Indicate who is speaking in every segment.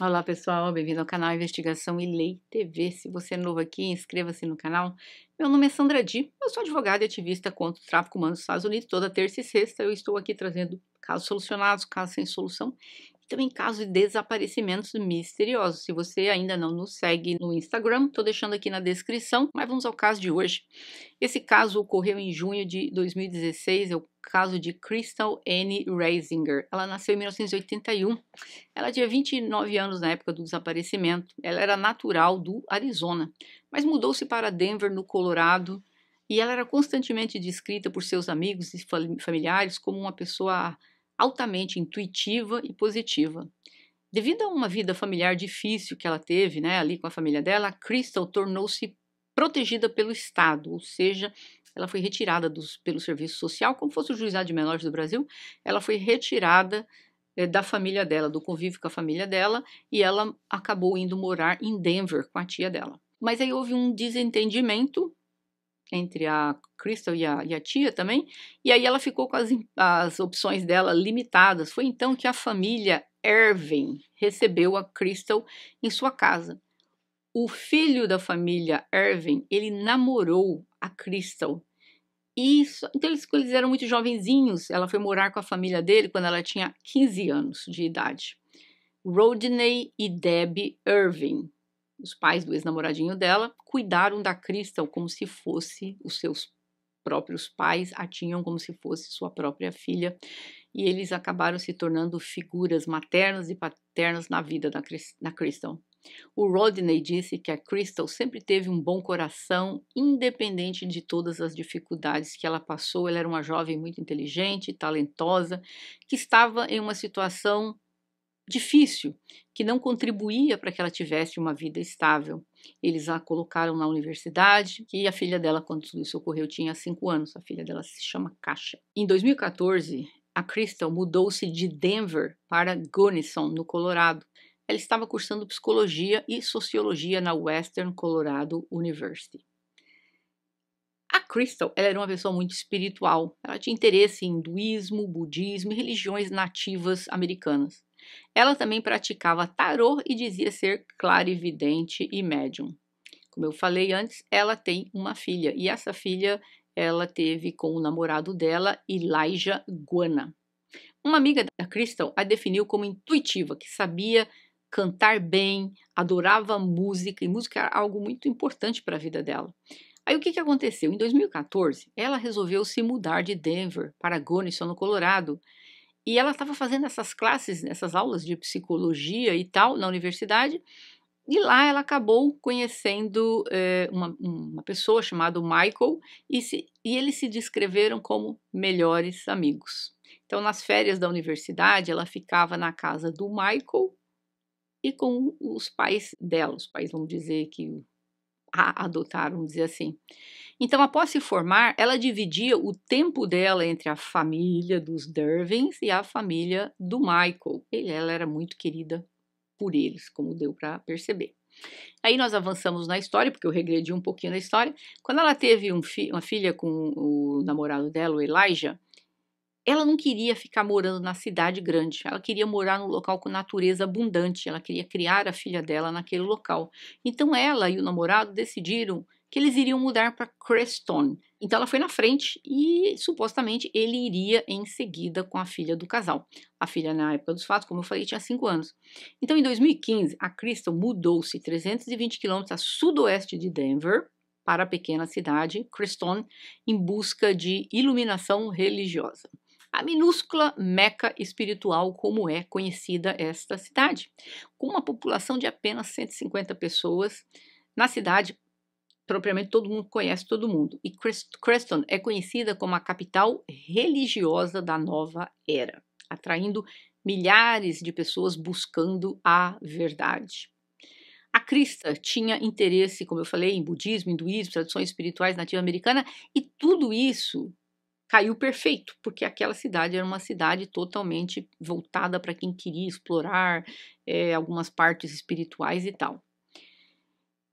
Speaker 1: Olá pessoal, bem-vindo ao canal Investigação e Lei TV. Se você é novo aqui, inscreva-se no canal. Meu nome é Sandra Di, eu sou advogada e ativista contra o tráfico humano nos Estados Unidos. Toda terça e sexta eu estou aqui trazendo casos solucionados, casos sem solução então, em caso de desaparecimentos misteriosos, se você ainda não nos segue no Instagram, estou deixando aqui na descrição, mas vamos ao caso de hoje. Esse caso ocorreu em junho de 2016, é o caso de Crystal N Reisinger. Ela nasceu em 1981. Ela tinha 29 anos na época do desaparecimento. Ela era natural do Arizona, mas mudou-se para Denver, no Colorado, e ela era constantemente descrita por seus amigos e familiares como uma pessoa altamente intuitiva e positiva. Devido a uma vida familiar difícil que ela teve, né, ali com a família dela, a Crystal tornou-se protegida pelo Estado, ou seja, ela foi retirada dos, pelo Serviço Social, como fosse o Juizado de Menores do Brasil, ela foi retirada é, da família dela, do convívio com a família dela, e ela acabou indo morar em Denver com a tia dela. Mas aí houve um desentendimento entre a Crystal e a, e a, tia também, e aí ela ficou com as, as opções dela limitadas. Foi então que a família Ervin recebeu a Crystal em sua casa. O filho da família Ervin, ele namorou a Crystal. E isso, então eles, eles eram muito jovenzinhos. Ela foi morar com a família dele quando ela tinha 15 anos de idade. Rodney e Debbie Irving os pais do ex-namoradinho dela cuidaram da Crystal como se fosse os seus próprios pais, a tinham como se fosse sua própria filha, e eles acabaram se tornando figuras maternas e paternas na vida da, da Crystal. O Rodney disse que a Crystal sempre teve um bom coração, independente de todas as dificuldades que ela passou. Ela era uma jovem muito inteligente, talentosa, que estava em uma situação difícil, que não contribuía para que ela tivesse uma vida estável. Eles a colocaram na universidade, e a filha dela, quando tudo isso ocorreu, tinha 5 anos. A filha dela se chama Caixa. Em 2014, a Crystal mudou-se de Denver para Gunnison, no Colorado. Ela estava cursando psicologia e sociologia na Western Colorado University. A Crystal ela era uma pessoa muito espiritual. Ela tinha interesse em hinduísmo, budismo e religiões nativas americanas. Ela também praticava tarô e dizia ser clarividente e médium. Como eu falei antes, ela tem uma filha e essa filha ela teve com o namorado dela, Elijah Guana. Uma amiga da Crystal a definiu como intuitiva, que sabia cantar bem, adorava música, e música era algo muito importante para a vida dela. Aí o que, que aconteceu? Em 2014, ela resolveu se mudar de Denver para Gunnison, no Colorado, e ela estava fazendo essas classes, essas aulas de psicologia e tal na universidade. E lá ela acabou conhecendo é, uma, uma, pessoa chamada Michael e, se, e eles se descreveram como melhores amigos. Então, nas férias da universidade, ela ficava na casa do Michael e com os pais dela. Os pais, vamos dizer que a adotar, vamos dizer assim. Então, após se formar, ela dividia o tempo dela entre a família dos Dervins e a família do Michael. Ele, ela era muito querida por eles, como deu para perceber. Aí nós avançamos na história, porque eu regredi um pouquinho na história. Quando ela teve um fi uma filha com o namorado dela, o Elijah, ela não queria ficar morando na cidade grande, ela queria morar num local com natureza abundante, ela queria criar a filha dela naquele local. Então ela e o namorado decidiram que eles iriam mudar para Creston. Então ela foi na frente e supostamente ele iria em seguida com a filha do casal. A filha, na época dos fatos, como eu falei, tinha 5 anos. Então em 2015, a Crystal mudou-se 320 quilômetros a sudoeste de Denver para a pequena cidade Creston em busca de iluminação religiosa a minúscula Meca espiritual como é conhecida esta cidade, com uma população de apenas 150 pessoas. Na cidade, propriamente todo mundo conhece todo mundo, e Creston é conhecida como a capital religiosa da nova era, atraindo milhares de pessoas buscando a verdade. A Crista tinha interesse, como eu falei, em budismo, hinduísmo, tradições espirituais nativa americana, e tudo isso caiu perfeito, porque aquela cidade era uma cidade totalmente voltada para quem queria explorar é, algumas partes espirituais e tal.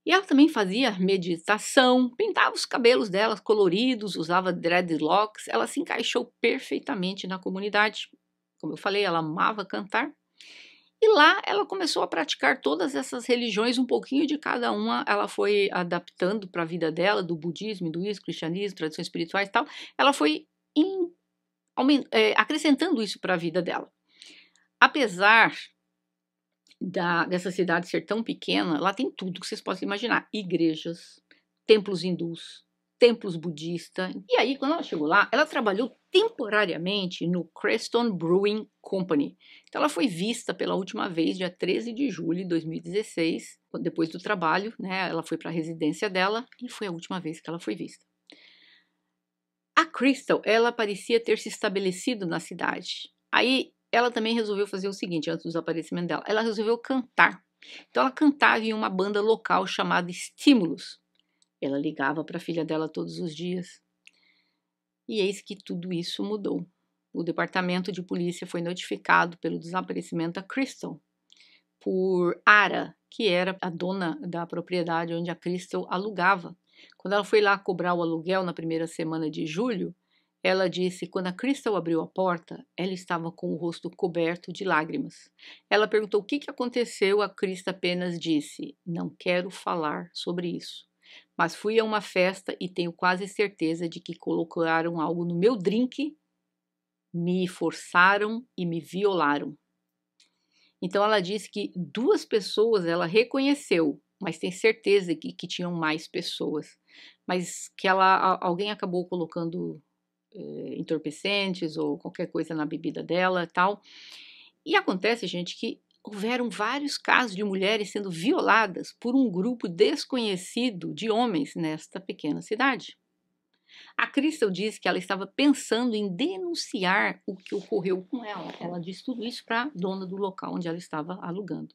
Speaker 1: E ela também fazia meditação, pintava os cabelos dela coloridos, usava dreadlocks, ela se encaixou perfeitamente na comunidade. Como eu falei, ela amava cantar e lá ela começou a praticar todas essas religiões, um pouquinho de cada uma, ela foi adaptando para a vida dela, do budismo, hinduísmo, cristianismo, tradições espirituais e tal. Ela foi in, aument, é, acrescentando isso para a vida dela. Apesar da, dessa cidade ser tão pequena, lá tem tudo que vocês possam imaginar: igrejas, templos hindus, templos budistas. E aí, quando ela chegou lá, ela trabalhou temporariamente no Creston Brewing Company. Então, ela foi vista pela última vez dia 13 de julho de 2016, depois do trabalho, né? Ela foi para a residência dela e foi a última vez que ela foi vista. A Crystal, ela parecia ter se estabelecido na cidade. Aí, ela também resolveu fazer o seguinte, antes do desaparecimento dela. Ela resolveu cantar. Então, ela cantava em uma banda local chamada Stimulus ela ligava para a filha dela todos os dias. E eis que tudo isso mudou. O departamento de polícia foi notificado pelo desaparecimento da Crystal por Ara, que era a dona da propriedade onde a Crystal alugava. Quando ela foi lá cobrar o aluguel na primeira semana de julho, ela disse: que, quando a Crystal abriu a porta, ela estava com o rosto coberto de lágrimas. Ela perguntou o que, que aconteceu. A Crystal apenas disse: Não quero falar sobre isso. Mas fui a uma festa e tenho quase certeza de que colocaram algo no meu drink, me forçaram e me violaram. Então ela disse que duas pessoas ela reconheceu, mas tem certeza que, que tinham mais pessoas. Mas que ela alguém acabou colocando eh, entorpecentes ou qualquer coisa na bebida dela tal. E acontece, gente, que houveram vários casos de mulheres sendo violadas por um grupo desconhecido de homens nesta pequena cidade. A Crystal disse que ela estava pensando em denunciar o que ocorreu com ela. Ela disse tudo isso para a dona do local onde ela estava alugando.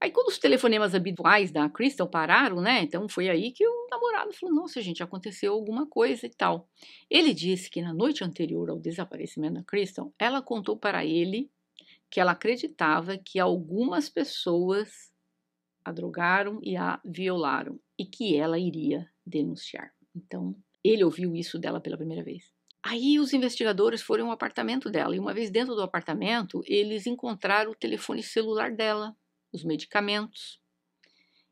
Speaker 1: Aí quando os telefonemas habituais da Crystal pararam, né? Então foi aí que o namorado falou: "Nossa, gente, aconteceu alguma coisa e tal". Ele disse que na noite anterior ao desaparecimento da Crystal, ela contou para ele que ela acreditava que algumas pessoas a drogaram e a violaram e que ela iria denunciar. Então, ele ouviu isso dela pela primeira vez. Aí os investigadores foram ao apartamento dela e uma vez dentro do apartamento, eles encontraram o telefone celular dela, os medicamentos,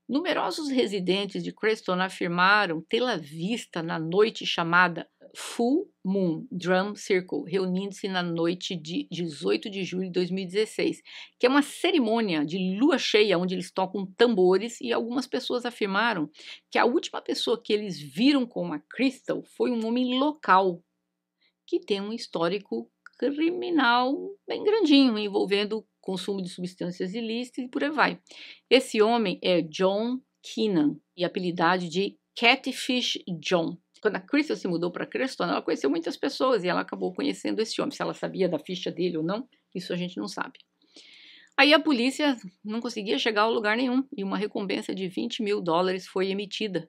Speaker 1: Numerosos residentes de Creston afirmaram tê-la vista na noite chamada Full Moon Drum Circle, reunindo-se na noite de 18 de julho de 2016, que é uma cerimônia de lua cheia onde eles tocam tambores e algumas pessoas afirmaram que a última pessoa que eles viram com a Crystal foi um homem local que tem um histórico criminal bem grandinho envolvendo consumo de substâncias ilícitas e por aí vai. Esse homem é John Keenan e apelidado de Catfish John. Quando a Crystal se mudou para Creston, ela conheceu muitas pessoas e ela acabou conhecendo esse homem. Se ela sabia da ficha dele ou não, isso a gente não sabe. Aí a polícia não conseguia chegar a lugar nenhum e uma recompensa de 20 mil dólares foi emitida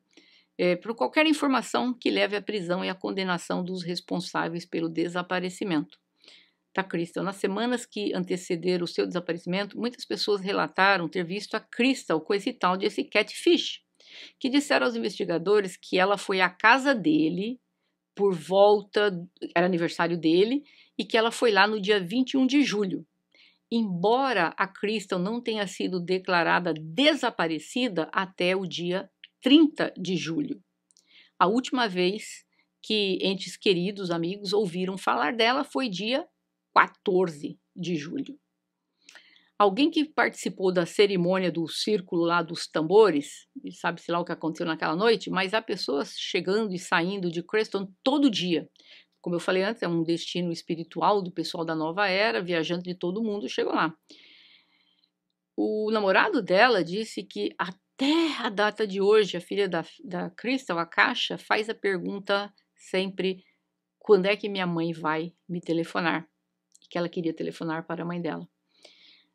Speaker 1: é, por qualquer informação que leve à prisão e à condenação dos responsáveis pelo desaparecimento da tá, Crystal. Nas semanas que antecederam o seu desaparecimento, muitas pessoas relataram ter visto a Crystal com esse tal de esse catfish, que disseram aos investigadores que ela foi à casa dele por volta, era aniversário dele, e que ela foi lá no dia 21 de julho. Embora a Crystal não tenha sido declarada desaparecida até o dia 30 de julho. A última vez que entes queridos, amigos, ouviram falar dela foi dia 14 de julho. Alguém que participou da cerimônia do círculo lá dos tambores, sabe-se lá o que aconteceu naquela noite, mas há pessoas chegando e saindo de Creston todo dia. Como eu falei antes, é um destino espiritual do pessoal da nova era, viajando de todo mundo, chegou lá. O namorado dela disse que até a data de hoje, a filha da, da Crystal, a Caixa, faz a pergunta sempre: quando é que minha mãe vai me telefonar? que ela queria telefonar para a mãe dela.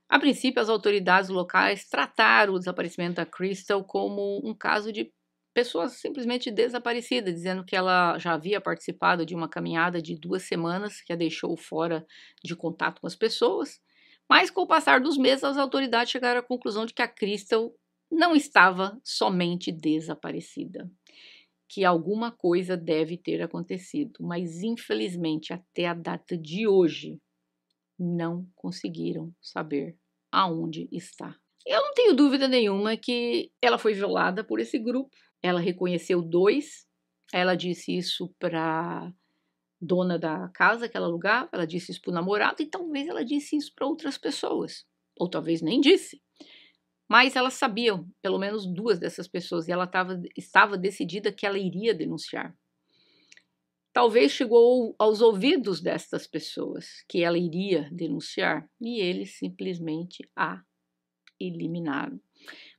Speaker 1: A princípio, as autoridades locais trataram o desaparecimento da Crystal como um caso de pessoa simplesmente desaparecida, dizendo que ela já havia participado de uma caminhada de duas semanas que a deixou fora de contato com as pessoas. Mas com o passar dos meses, as autoridades chegaram à conclusão de que a Crystal não estava somente desaparecida, que alguma coisa deve ter acontecido, mas infelizmente até a data de hoje não conseguiram saber aonde está. Eu não tenho dúvida nenhuma que ela foi violada por esse grupo. Ela reconheceu dois. Ela disse isso para dona da casa que ela alugava, ela disse isso para o namorado e talvez ela disse isso para outras pessoas, ou talvez nem disse. Mas elas sabiam, pelo menos duas dessas pessoas, e ela tava, estava decidida que ela iria denunciar talvez chegou aos ouvidos destas pessoas que ela iria denunciar e eles simplesmente a eliminaram.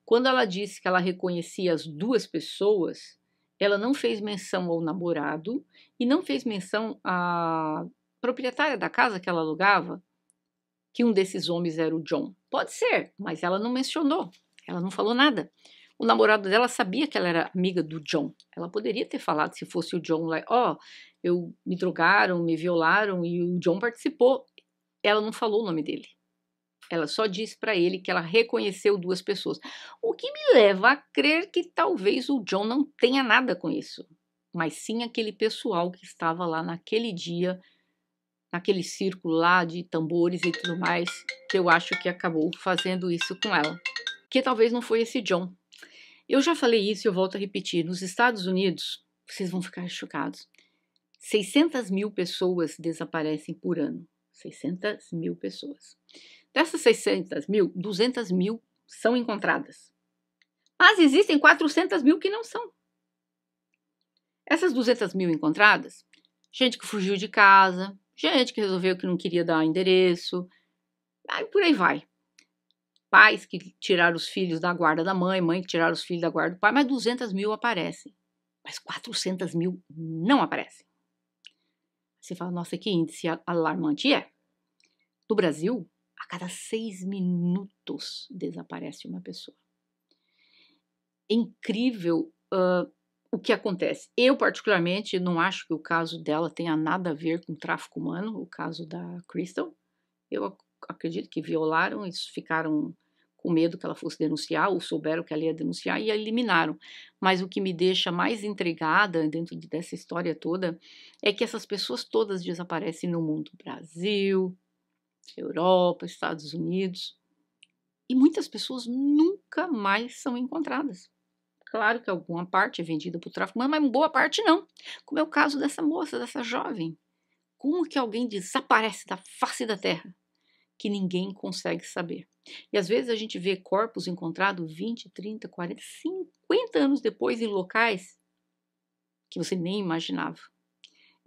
Speaker 1: Quando ela disse que ela reconhecia as duas pessoas, ela não fez menção ao namorado e não fez menção à proprietária da casa que ela alugava, que um desses homens era o John. Pode ser, mas ela não mencionou, ela não falou nada. O namorado dela sabia que ela era amiga do John. Ela poderia ter falado se fosse o John lá, ó, eu me drogaram, me violaram e o John participou. Ela não falou o nome dele. Ela só disse para ele que ela reconheceu duas pessoas. O que me leva a crer que talvez o John não tenha nada com isso, mas sim aquele pessoal que estava lá naquele dia, naquele círculo lá de tambores e tudo mais, que eu acho que acabou fazendo isso com ela. Que talvez não foi esse John, eu já falei isso e eu volto a repetir. Nos Estados Unidos, vocês vão ficar chocados. 600 mil pessoas desaparecem por ano. 600 mil pessoas. Dessas 600 mil, 200 mil são encontradas. Mas existem 400 mil que não são. Essas 200 mil encontradas, gente que fugiu de casa, gente que resolveu que não queria dar endereço, aí por aí vai pais que tiraram os filhos da guarda da mãe, mãe que tiraram os filhos da guarda do pai, mas 200 mil aparecem. Mas 400 mil não aparecem. Você fala, nossa, que índice alarmante. é. No Brasil, a cada seis minutos desaparece uma pessoa. É incrível uh, o que acontece. Eu, particularmente, não acho que o caso dela tenha nada a ver com tráfico humano, o caso da Crystal. Eu acredito que violaram, eles ficaram com medo que ela fosse denunciar, ou souberam que ela ia denunciar e a eliminaram. Mas o que me deixa mais intrigada dentro dessa história toda é que essas pessoas todas desaparecem no mundo Brasil, Europa, Estados Unidos. E muitas pessoas nunca mais são encontradas. Claro que alguma parte é vendida para o tráfico, mas boa parte não. Como é o caso dessa moça, dessa jovem. Como que alguém desaparece da face da terra? que ninguém consegue saber. E às vezes a gente vê corpos encontrados 20, 30, 40, 50 anos depois em locais que você nem imaginava.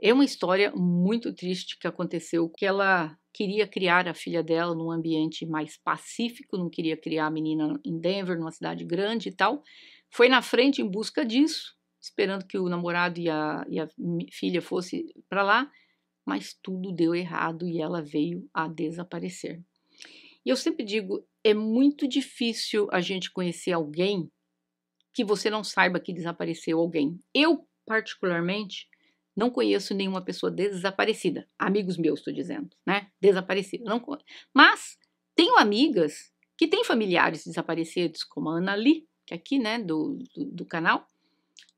Speaker 1: É uma história muito triste que aconteceu, que ela queria criar a filha dela num ambiente mais pacífico, não queria criar a menina em Denver, numa cidade grande e tal. Foi na frente em busca disso, esperando que o namorado e a, e a filha fossem para lá mas tudo deu errado e ela veio a desaparecer. E eu sempre digo, é muito difícil a gente conhecer alguém que você não saiba que desapareceu alguém. Eu, particularmente, não conheço nenhuma pessoa desaparecida. Amigos meus, estou dizendo, né? Desaparecida. Não Mas tenho amigas que têm familiares desaparecidos, como a Ana Lee, que é aqui, né, do, do, do canal.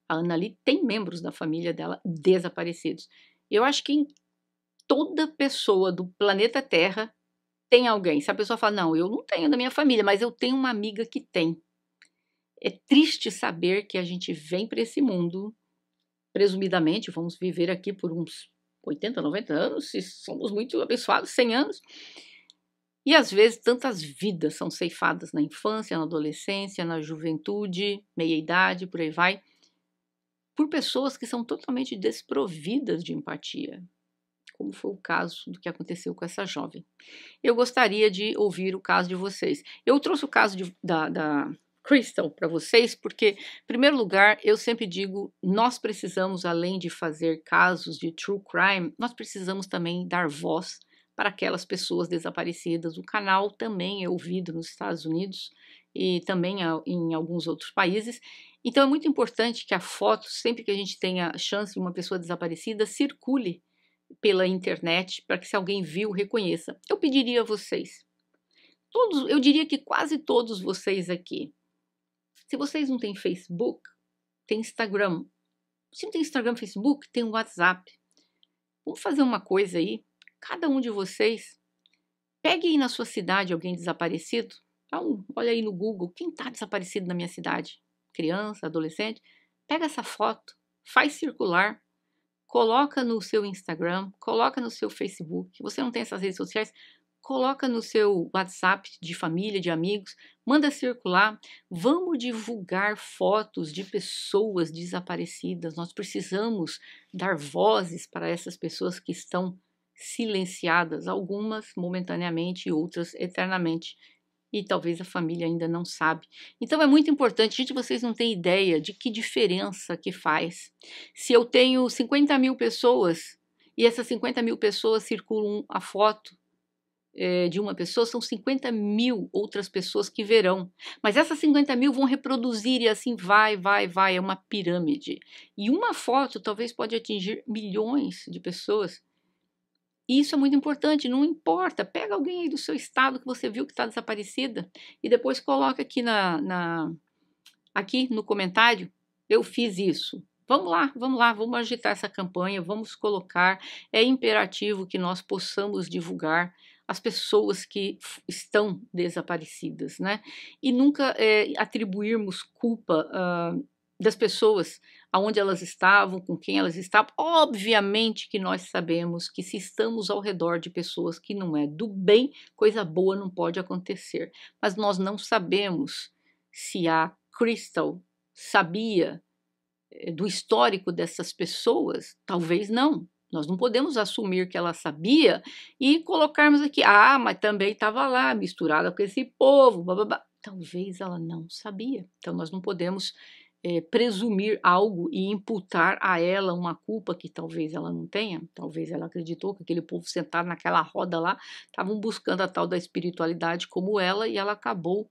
Speaker 1: A Ana Lee tem membros da família dela desaparecidos. Eu acho que toda pessoa do planeta Terra tem alguém. Se a pessoa fala, não, eu não tenho da minha família, mas eu tenho uma amiga que tem. É triste saber que a gente vem para esse mundo, presumidamente, vamos viver aqui por uns 80, 90 anos, se somos muito abençoados, 100 anos. E às vezes tantas vidas são ceifadas na infância, na adolescência, na juventude, meia-idade, por aí vai, por pessoas que são totalmente desprovidas de empatia, como foi o caso do que aconteceu com essa jovem. Eu gostaria de ouvir o caso de vocês. Eu trouxe o caso de, da, da Crystal para vocês, porque, em primeiro lugar, eu sempre digo: nós precisamos, além de fazer casos de true crime, nós precisamos também dar voz para aquelas pessoas desaparecidas. O canal também é ouvido nos Estados Unidos e também em alguns outros países. Então é muito importante que a foto, sempre que a gente tenha chance de uma pessoa desaparecida, circule pela internet para que se alguém viu, reconheça. Eu pediria a vocês, todos, eu diria que quase todos vocês aqui, se vocês não têm Facebook, tem Instagram. Se não tem Instagram, Facebook, tem WhatsApp. Vamos fazer uma coisa aí. Cada um de vocês, pegue aí na sua cidade alguém desaparecido. Então, olha aí no Google, quem está desaparecido na minha cidade? Criança, adolescente. Pega essa foto, faz circular coloca no seu Instagram, coloca no seu Facebook. Você não tem essas redes sociais? Coloca no seu WhatsApp de família, de amigos, manda circular. Vamos divulgar fotos de pessoas desaparecidas. Nós precisamos dar vozes para essas pessoas que estão silenciadas, algumas momentaneamente e outras eternamente e talvez a família ainda não sabe. Então é muito importante, gente, vocês não têm ideia de que diferença que faz. Se eu tenho 50 mil pessoas e essas 50 mil pessoas circulam a foto é, de uma pessoa, são 50 mil outras pessoas que verão. Mas essas 50 mil vão reproduzir e assim vai, vai, vai, é uma pirâmide. E uma foto talvez pode atingir milhões de pessoas e isso é muito importante, não importa. Pega alguém aí do seu estado que você viu que está desaparecida e depois coloca aqui na, na, aqui no comentário. Eu fiz isso. Vamos lá, vamos lá, vamos agitar essa campanha, vamos colocar. É imperativo que nós possamos divulgar as pessoas que estão desaparecidas, né? E nunca é, atribuirmos culpa uh, das pessoas aonde elas estavam, com quem elas estavam. Obviamente que nós sabemos que se estamos ao redor de pessoas que não é do bem, coisa boa não pode acontecer. Mas nós não sabemos se a Crystal sabia eh, do histórico dessas pessoas? Talvez não. Nós não podemos assumir que ela sabia e colocarmos aqui, ah, mas também estava lá, misturada com esse povo, blá, blá, blá. Talvez ela não sabia. Então, nós não podemos é, presumir algo e imputar a ela uma culpa que talvez ela não tenha, talvez ela acreditou que aquele povo sentado naquela roda lá estavam buscando a tal da espiritualidade como ela e ela acabou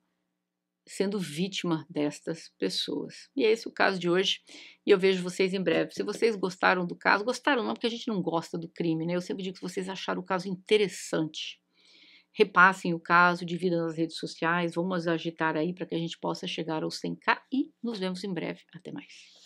Speaker 1: sendo vítima destas pessoas. E é esse o caso de hoje, e eu vejo vocês em breve. Se vocês gostaram do caso, gostaram não, porque a gente não gosta do crime, né? Eu sempre digo que vocês acharam o caso interessante repassem o caso, dividam nas redes sociais, vamos agitar aí para que a gente possa chegar aos 100k e nos vemos em breve. Até mais.